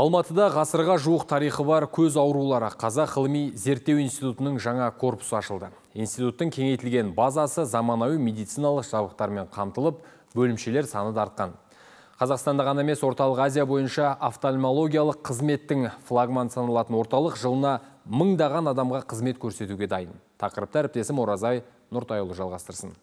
Алматыда ғасырға жуық тарихы бар көз аурулары Қазақ ғылыми зерттеу институтының жаңа корпусы ашылды. Институттың кеңейтілген базасы заманауи медициналық жабдықтармен қамтылып, бөлімшелер саны артқан. Қазақстанда ғана емес орталық Азия бойынша офтальмологиялық қызметтің флагман саналатын орталық жылына мыңдаған адамға қызмет көрсетуге дайын. Тақырыпты әріптесім Оразай Нұртайұлы жалғастырсын.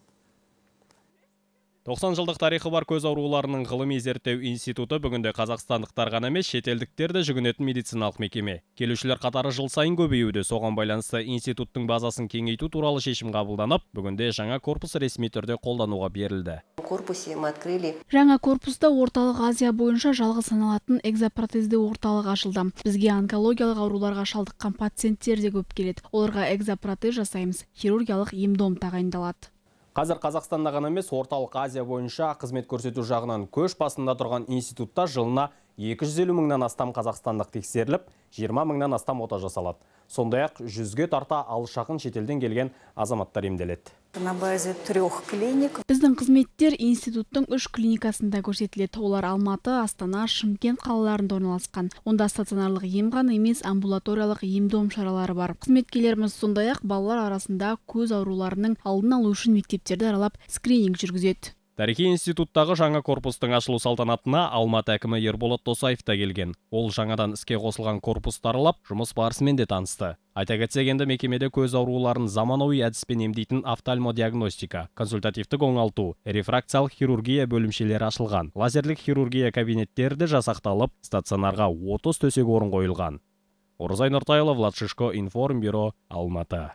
90 жылдық тарихы бар көз ауруларының ғылыми зерттеу институты бүгінде қазақстандықтар ғана емес шетелдіктер де жүгінетін медициналық мекеме келушілер қатары жыл сайын көбеюде соған байланысты институттың базасын кеңейту туралы шешім қабылданып бүгінде жаңа корпус ресми түрде қолдануға берілді корпусе мы открыли. Жаңа корпуста орталық Азия бойынша жалғыз саналатын экзопротезді орталық ашылды. Бізге онкологиялық ауруларға шалдыққан пациенттер де көп келеді. Оларға экзопротез жасаймыз. Хирургиялық ем дом тағайындалады. Қазір Қазақстанда ғана емес, орталық Азия бойынша қызмет көрсету жағынан көш басында тұрған институтта жылына 250 мыңнан астам қазақстандық тексеріліп, 20 мыңнан астам ота жасалады. Сондай-ақ жүзге тарта алышақын шетелден келген азаматтар емделеді. Біздің қызметтер институттың үш клиникасында көрсетіледі. Олар Алматы, Астана, Шымкент қалаларында орналасқан. Онда стационарлық емған, емес, амбулаториялық емдом шаралары бар. Қызметкерлеріміз сондай-ақ балалар арасында көз ауруларының алдын алу үшін мектептерді аралап скрининг жүргізеді тарихи институттағы жаңа корпустың ашылу салтанатына алматы әкімі ерболат досаев та келген ол жаңадан іске қосылған корпусты аралап жұмыс барысымен де танысты айта кетсек енді мекемеде көз ауруларын заманауи әдіспен емдейтін офтальмодиагностика консультативтік оңалту рефракциялық хирургия бөлімшелері ашылған лазерлік хирургия кабинеттері де жасақталып стационарға 30 төсек орын қойылған оразай нұртайұлы влад шишко информбюро алматы